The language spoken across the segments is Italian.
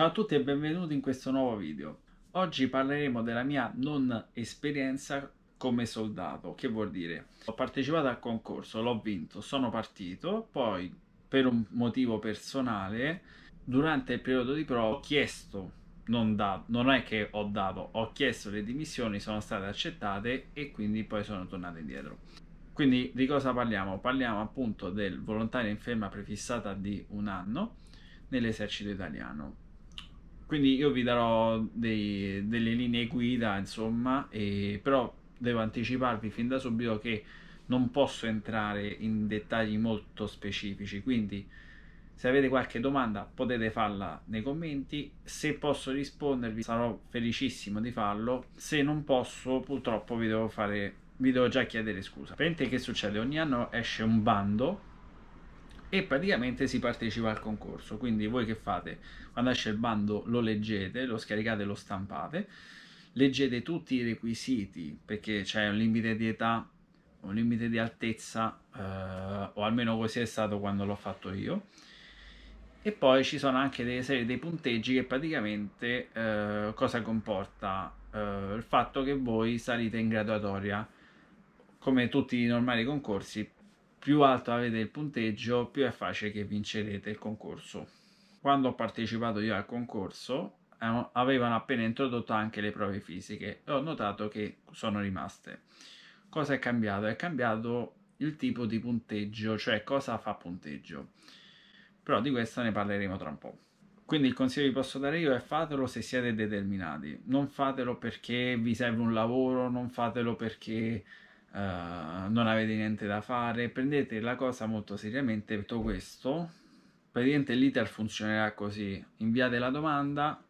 Ciao a tutti e benvenuti in questo nuovo video. Oggi parleremo della mia non esperienza come soldato, che vuol dire ho partecipato al concorso, l'ho vinto, sono partito, poi per un motivo personale durante il periodo di prova ho chiesto, non, da, non è che ho dato, ho chiesto le dimissioni, sono state accettate e quindi poi sono tornato indietro. Quindi di cosa parliamo? Parliamo appunto del volontario in ferma prefissata di un anno nell'esercito italiano quindi io vi darò dei, delle linee guida, insomma, e, però devo anticiparvi fin da subito che non posso entrare in dettagli molto specifici, quindi se avete qualche domanda potete farla nei commenti, se posso rispondervi sarò felicissimo di farlo, se non posso purtroppo vi devo, fare, vi devo già chiedere scusa. Praticamente che succede? Ogni anno esce un bando e praticamente si partecipa al concorso. Quindi voi che fate? Quando esce il bando lo leggete, lo scaricate, lo stampate, leggete tutti i requisiti perché c'è un limite di età, un limite di altezza, eh, o almeno così è stato quando l'ho fatto io. E poi ci sono anche delle serie dei punteggi che praticamente eh, cosa comporta? Eh, il fatto che voi salite in graduatoria come tutti i normali concorsi più alto avete il punteggio, più è facile che vincerete il concorso. Quando ho partecipato io al concorso, eh, avevano appena introdotto anche le prove fisiche e ho notato che sono rimaste. Cosa è cambiato? È cambiato il tipo di punteggio, cioè cosa fa punteggio. Però di questo ne parleremo tra un po'. Quindi il consiglio che vi posso dare io è fatelo se siete determinati, non fatelo perché vi serve un lavoro, non fatelo perché uh, non avete niente da fare, prendete la cosa molto seriamente. Tutto questo, praticamente l'iter funzionerà così: inviate la domanda,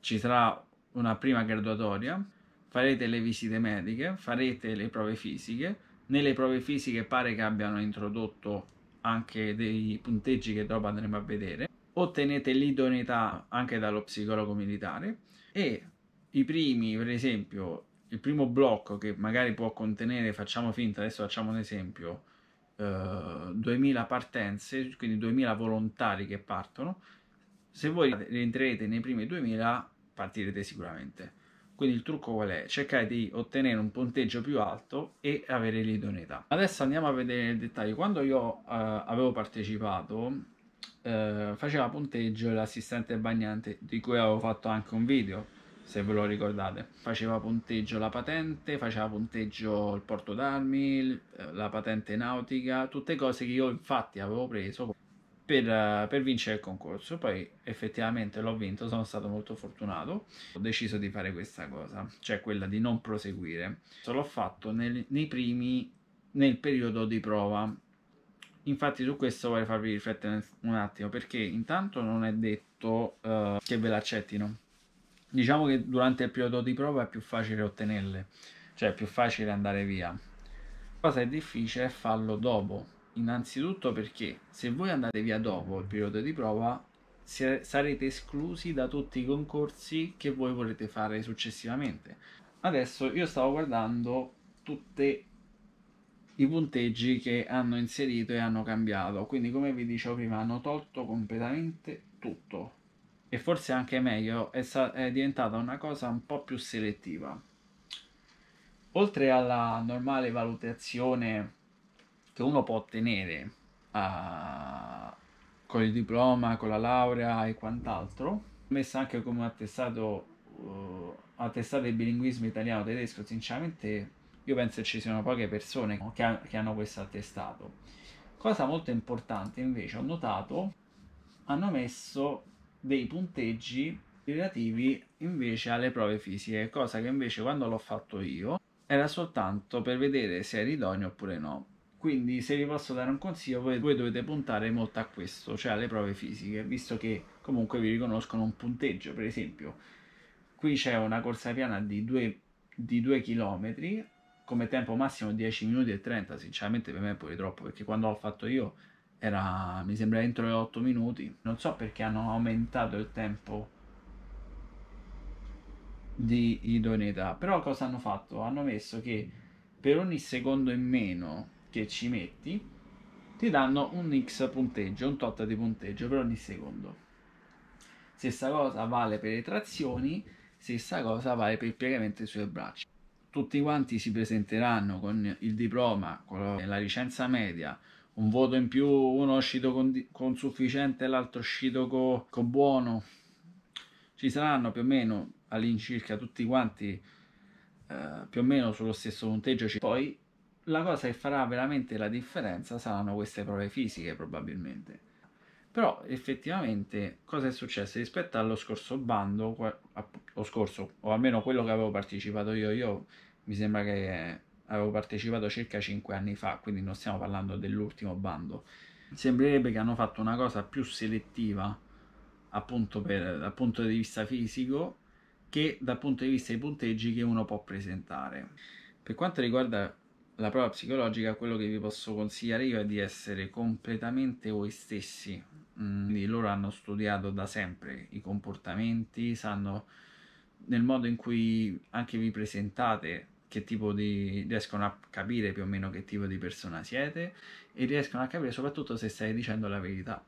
ci sarà una prima graduatoria, farete le visite mediche, farete le prove fisiche. Nelle prove fisiche pare che abbiano introdotto anche dei punteggi che dopo andremo a vedere. Ottenete l'idoneità anche dallo psicologo militare e i primi, per esempio, il primo blocco che magari può contenere, facciamo finta, adesso facciamo un esempio, eh, 2000 partenze, quindi 2000 volontari che partono, se voi rientrerete nei primi 2000 partirete sicuramente. Quindi il trucco qual è? Cercare di ottenere un punteggio più alto e avere l'idoneità. Adesso andiamo a vedere nel dettaglio. Quando io eh, avevo partecipato, eh, faceva punteggio l'assistente bagnante di cui avevo fatto anche un video se ve lo ricordate. Faceva punteggio la patente, faceva punteggio il porto d'armi, eh, la patente nautica, tutte cose che io infatti avevo preso per, eh, per vincere il concorso. Poi effettivamente l'ho vinto, sono stato molto fortunato. Ho deciso di fare questa cosa, cioè quella di non proseguire. L'ho fatto nel, nei primi, nel periodo di prova. Infatti su questo vorrei farvi riflettere un attimo perché intanto non è detto uh, che ve l'accettino diciamo che durante il periodo di prova è più facile ottenerle, cioè è più facile andare via. La cosa è difficile è farlo dopo, innanzitutto perché se voi andate via dopo il periodo di prova sarete esclusi da tutti i concorsi che voi volete fare successivamente. Adesso io stavo guardando tutti i punteggi che hanno inserito e hanno cambiato, quindi come vi dicevo prima hanno tolto completamente tutto, e forse anche meglio, è, è diventata una cosa un po' più selettiva. Oltre alla normale valutazione che uno può ottenere a, ah, con il diploma, con la laurea e quant'altro, messa anche come attestato, uh, attestato di bilinguismo italiano-tedesco, sinceramente io penso che ci siano poche persone che, ha, che, hanno questo attestato. Cosa molto importante invece, ho notato, hanno messo dei punteggi relativi invece alle prove fisiche, cosa che invece quando l'ho fatto io era soltanto per vedere se eri idoneo oppure no. Quindi se vi posso dare un consiglio, voi, voi dovete puntare molto a questo, cioè alle prove fisiche, visto che comunque vi riconoscono un punteggio, per esempio. Qui c'è una corsa piana di 2 di 2 km come tempo massimo 10 minuti e 30 sinceramente per me è pure troppo perché quando l'ho fatto io era mi sembra entro le 8 minuti non so perché hanno aumentato il tempo di idoneità però cosa hanno fatto hanno messo che per ogni secondo in meno che ci metti ti danno un x punteggio un tot di punteggio per ogni secondo stessa cosa vale per le trazioni stessa cosa vale per il piegamento sulle braccia tutti quanti si presenteranno con il diploma con la licenza media un voto in più, uno uscito con, con sufficiente l'altro uscito con co buono. Ci saranno più o meno all'incirca tutti quanti eh, più o meno sullo stesso punteggio. Poi la cosa che farà veramente la differenza saranno queste prove fisiche probabilmente. Però effettivamente cosa è successo rispetto allo scorso bando, o scorso, o almeno quello che avevo partecipato io, io mi sembra che avevo partecipato circa 5 anni fa, quindi non stiamo parlando dell'ultimo bando. Sembrerebbe che hanno fatto una cosa più selettiva appunto per, dal punto di vista fisico che dal punto di vista dei punteggi che uno può presentare. Per quanto riguarda la prova psicologica, quello che vi posso consigliare io è di essere completamente voi stessi. Mm, quindi loro hanno studiato da sempre i comportamenti, sanno nel modo in cui anche vi presentate che tipo di... riescono a capire più o meno che tipo di persona siete e riescono a capire soprattutto se stai dicendo la verità.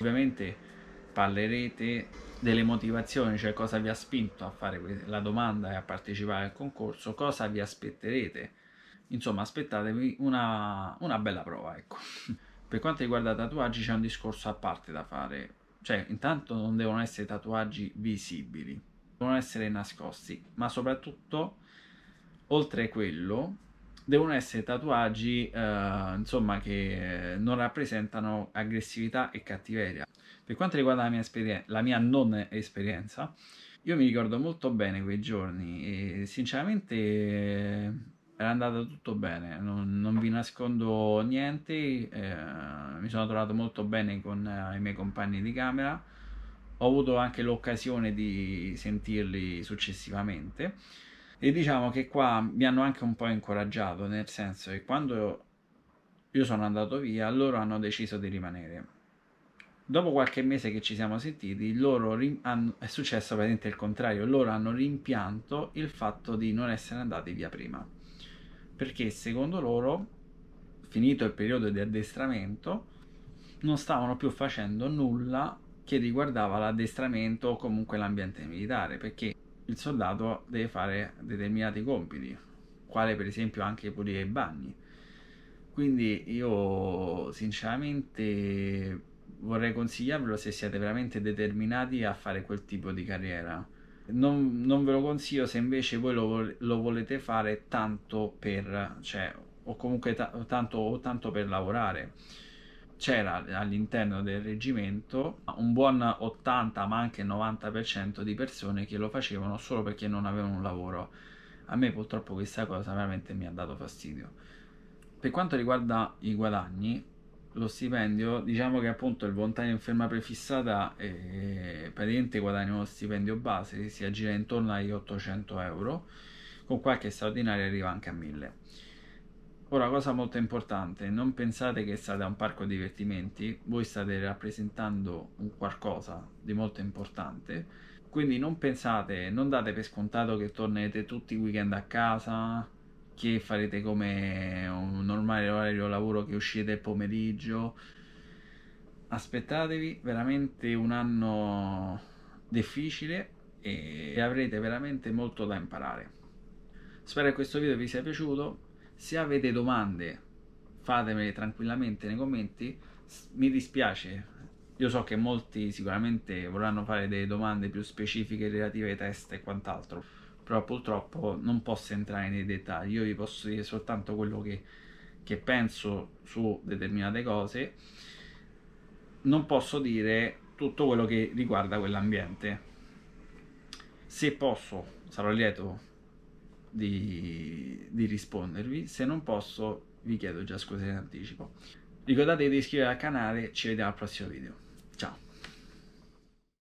Ovviamente parlerete delle motivazioni, cioè cosa vi ha spinto a fare la domanda e a partecipare al concorso, cosa vi aspetterete. Insomma, aspettatevi una, una bella prova, ecco. Per quanto riguarda tatuaggi c'è un discorso a parte da fare, cioè intanto non devono essere tatuaggi visibili, devono essere nascosti, ma soprattutto oltre a quello, devono essere tatuaggi eh, insomma che non rappresentano aggressività e cattiveria. Per quanto riguarda la mia, esperien- la mia non esperienza, io mi ricordo molto bene quei giorni e sinceramente era andato tutto bene, non, non vi nascondo niente, eh, mi sono trovato molto bene con eh, i miei compagni di camera, ho avuto anche l'occasione di sentirli successivamente e diciamo che qua mi hanno anche un po' incoraggiato, nel senso che quando io sono andato via, loro hanno deciso di rimanere. Dopo qualche mese che ci siamo sentiti, loro hanno, è successo praticamente il contrario, loro hanno rimpianto il fatto di non essere andati via prima, perché secondo loro, finito il periodo di addestramento, non stavano più facendo nulla che riguardava l'addestramento o comunque l'ambiente militare, perché il soldato deve fare determinati compiti, quale per esempio anche pulire i bagni. Quindi io sinceramente vorrei consigliarvelo se siete veramente determinati a fare quel tipo di carriera. Non, non ve lo consiglio se invece voi lo, lo volete fare tanto per, cioè, o comunque t- tanto, o tanto per lavorare c'era all'interno del reggimento un buon 80 ma anche 90% di persone che lo facevano solo perché non avevano un lavoro. A me purtroppo questa cosa veramente mi ha dato fastidio. Per quanto riguarda i guadagni, lo stipendio, diciamo che appunto il volontario in ferma prefissata eh, praticamente guadagna uno stipendio base che si aggira intorno agli 800 euro, con qualche straordinario arriva anche a 1000 Ora, cosa molto importante, non pensate che state a un parco divertimenti, voi state rappresentando un qualcosa di molto importante, quindi non pensate, non date per scontato che tornerete tutti i weekend a casa, che farete come un normale orario lavoro che uscite il pomeriggio. Aspettatevi veramente un anno difficile e avrete veramente molto da imparare. Spero che questo video vi sia piaciuto se avete domande, fatemele tranquillamente nei commenti. Mi dispiace, io so che molti sicuramente vorranno fare delle domande più specifiche relative ai test e quant'altro, però purtroppo non posso entrare nei dettagli, io vi posso dire soltanto quello che, che penso su determinate cose, non posso dire tutto quello che riguarda quell'ambiente. Se posso, sarò lieto di, di rispondervi, se non posso vi chiedo già scusa in anticipo. Ricordatevi di iscrivervi al canale, ci vediamo al prossimo video. Ciao!